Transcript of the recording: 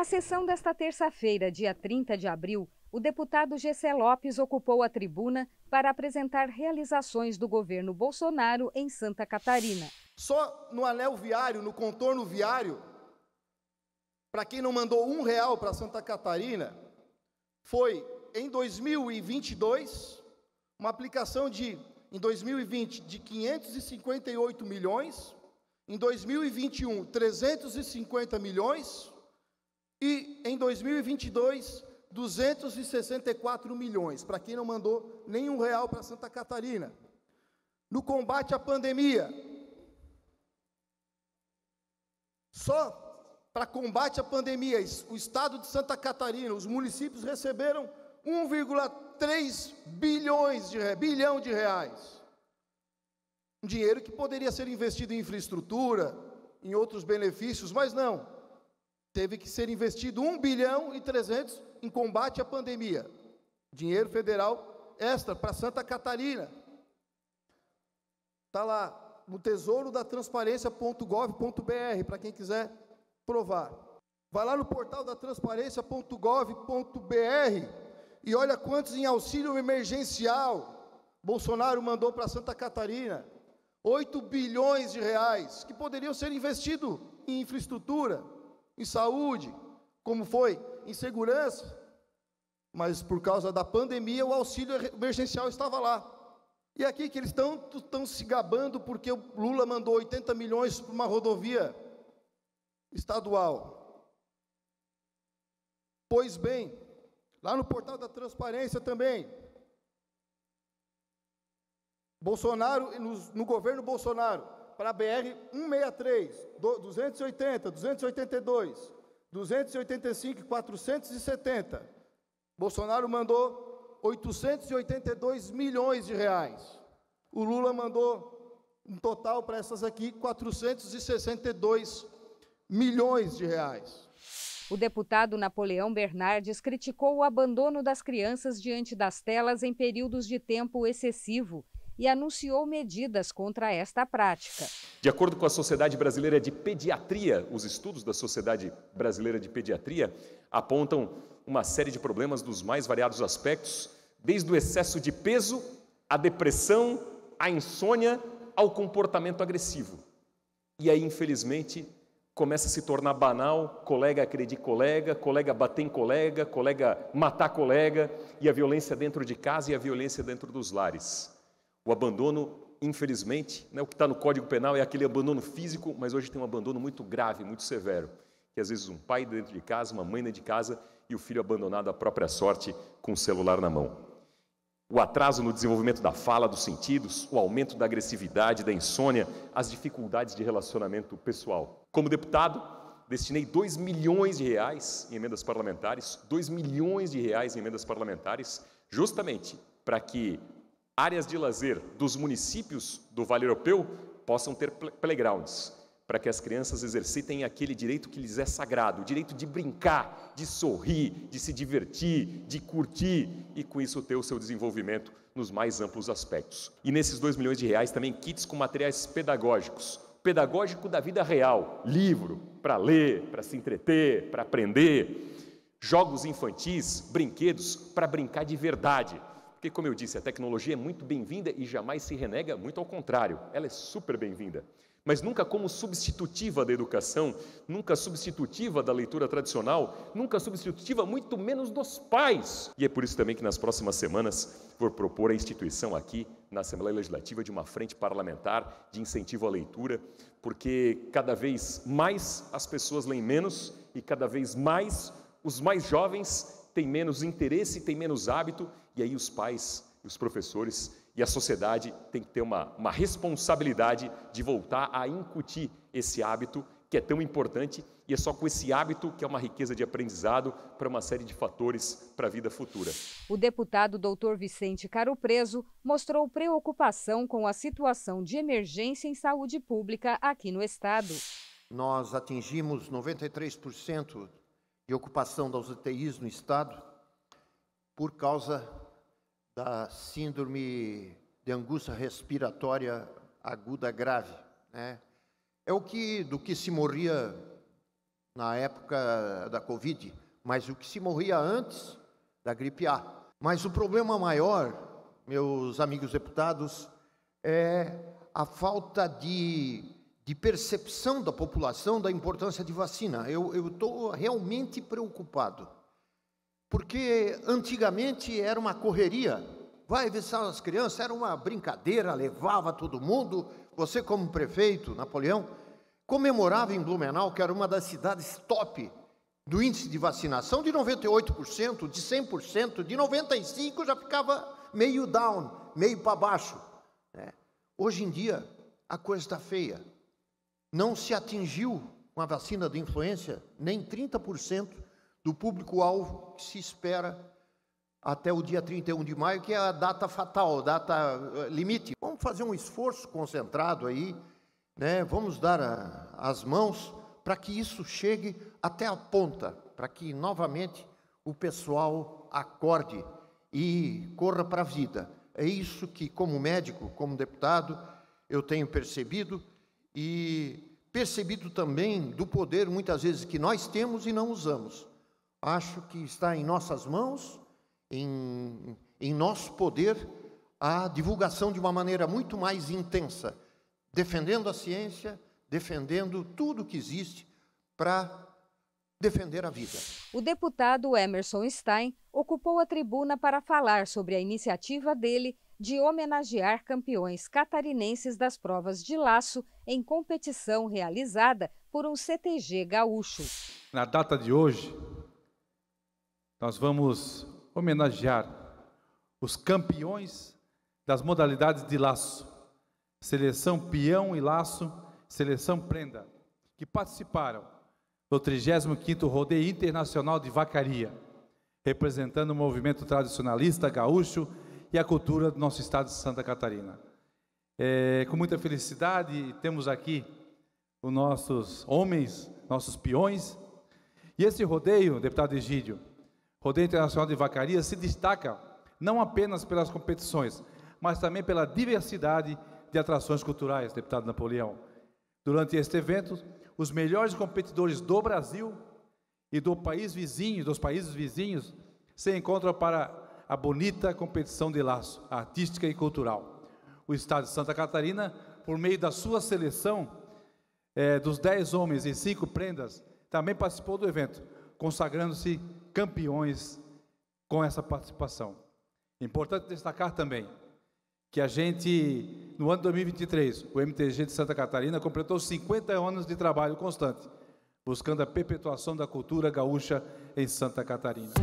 Na sessão desta terça-feira, dia 30 de abril, o deputado Gessé Lopes ocupou a tribuna para apresentar realizações do governo Bolsonaro em Santa Catarina. Só no anel viário, no contorno viário, para quem não mandou um real para Santa Catarina, foi em 2022 uma aplicação de, em 2020, de 558 milhões, em 2021, 350 milhões, e em 2022, 264 milhões, para quem não mandou nenhum real para Santa Catarina. No combate à pandemia, só para combate à pandemia, o estado de Santa Catarina, os municípios receberam 1,3 bilhões de bilhão de reais. Um dinheiro que poderia ser investido em infraestrutura, em outros benefícios, mas não teve que ser investido 1 bilhão e 300 em combate à pandemia. Dinheiro federal extra para Santa Catarina. Está lá no tesouro da transparência.gov.br para quem quiser provar. Vai lá no portal da transparência.gov.br e olha quantos em auxílio emergencial Bolsonaro mandou para Santa Catarina. 8 bilhões de reais que poderiam ser investidos em infraestrutura em saúde, como foi em segurança. Mas por causa da pandemia, o auxílio emergencial estava lá. E é aqui que eles estão se gabando porque o Lula mandou 80 milhões para uma rodovia estadual. Pois bem, lá no portal da transparência também, Bolsonaro, no, no governo Bolsonaro, para a BR 163, 280, 282, 285 470. Bolsonaro mandou 882 milhões de reais. O Lula mandou um total para essas aqui 462 milhões de reais. O deputado Napoleão Bernardes criticou o abandono das crianças diante das telas em períodos de tempo excessivo e anunciou medidas contra esta prática. De acordo com a Sociedade Brasileira de Pediatria, os estudos da Sociedade Brasileira de Pediatria apontam uma série de problemas dos mais variados aspectos, desde o excesso de peso, a depressão, a insônia, ao comportamento agressivo. E aí, infelizmente, começa a se tornar banal, colega agredir colega, colega bater em colega, colega matar colega, e a violência dentro de casa e a violência dentro dos lares. O abandono, infelizmente, né, o que está no Código Penal é aquele abandono físico, mas hoje tem um abandono muito grave, muito severo, que às vezes um pai dentro de casa, uma mãe dentro de casa e o filho abandonado à própria sorte com o celular na mão. O atraso no desenvolvimento da fala, dos sentidos, o aumento da agressividade, da insônia, as dificuldades de relacionamento pessoal. Como deputado, destinei 2 milhões de reais em emendas parlamentares, 2 milhões de reais em emendas parlamentares, justamente para que áreas de lazer dos municípios do Vale Europeu possam ter playgrounds, para que as crianças exercitem aquele direito que lhes é sagrado, o direito de brincar, de sorrir, de se divertir, de curtir e com isso ter o seu desenvolvimento nos mais amplos aspectos. E nesses 2 milhões de reais também kits com materiais pedagógicos, pedagógico da vida real, livro para ler, para se entreter, para aprender, jogos infantis, brinquedos para brincar de verdade, porque, como eu disse, a tecnologia é muito bem-vinda e jamais se renega, muito ao contrário, ela é super bem-vinda. Mas nunca como substitutiva da educação, nunca substitutiva da leitura tradicional, nunca substitutiva, muito menos dos pais. E é por isso também que nas próximas semanas vou propor a instituição aqui na Assembleia Legislativa de uma frente parlamentar de incentivo à leitura, porque cada vez mais as pessoas leem menos e cada vez mais os mais jovens têm menos interesse, têm menos hábito e aí os pais, os professores e a sociedade têm que ter uma, uma responsabilidade de voltar a incutir esse hábito que é tão importante e é só com esse hábito que é uma riqueza de aprendizado para uma série de fatores para a vida futura. O deputado Dr. Vicente Caro Preso mostrou preocupação com a situação de emergência em saúde pública aqui no estado. Nós atingimos 93% de ocupação das UTIs no estado por causa da síndrome de angústia respiratória aguda grave. Né? É o que do que se morria na época da Covid, mas o que se morria antes da gripe A. Mas o problema maior, meus amigos deputados, é a falta de, de percepção da população da importância de vacina. Eu estou realmente preocupado porque antigamente era uma correria. Vai visitar as crianças, era uma brincadeira, levava todo mundo. Você, como prefeito, Napoleão, comemorava em Blumenau, que era uma das cidades top do índice de vacinação, de 98%, de 100%, de 95% já ficava meio down, meio para baixo. Né? Hoje em dia, a coisa está feia. Não se atingiu com a vacina de influenza nem 30% do público-alvo que se espera até o dia 31 de maio, que é a data fatal, data eh, limite. Vamos fazer um esforço concentrado aí, né? vamos dar a, eh, as mãos para que isso chegue até a ponta, para que novamente o pessoal acorde e corra para a vida. É isso que, como médico, como deputado, eu tenho percebido e percebido também do poder, muitas vezes, que nós temos e não usamos acho que está em nossas mãos, em, em nosso poder, a divulgação de uma maneira muito mais intensa, defendendo a ciência, defendendo tudo que existe para defender a vida. O deputado Emerson Stein ocupou a tribuna para falar sobre a iniciativa dele de homenagear campeões catarinenses das provas de laço em competição realizada por um CTG gaúcho. Na data de hoje, nós vamos homenagear os campeões das modalidades de laço, seleção peão e laço, seleção prenda, que participaram do 35º Rodeio Internacional de Vacaria, representando o movimento tradicionalista gaúcho e a cultura do nosso estado de Santa Catarina. É, com muita felicidade, temos aqui os nossos homens, nossos peões, e esse rodeio, deputado Egídio, Rodeio Internacional de Vacaria se destaca não apenas pelas competições, mas também pela diversidade de atrações culturais, deputado Napoleão. Durante este evento, os melhores competidores do Brasil e do país vizinho, dos países vizinhos, se encontram para a bonita competição de laço artística e cultural. O Estado de Santa Catarina, por meio da sua seleção é, dos 10 homens e cinco prendas, também participou do evento, consagrando-se campeões com essa participação. Importante destacar também que a gente, no ano 2023, o MTG de Santa Catarina completou 50 anos de trabalho constante, buscando a perpetuação da cultura gaúcha em Santa Catarina.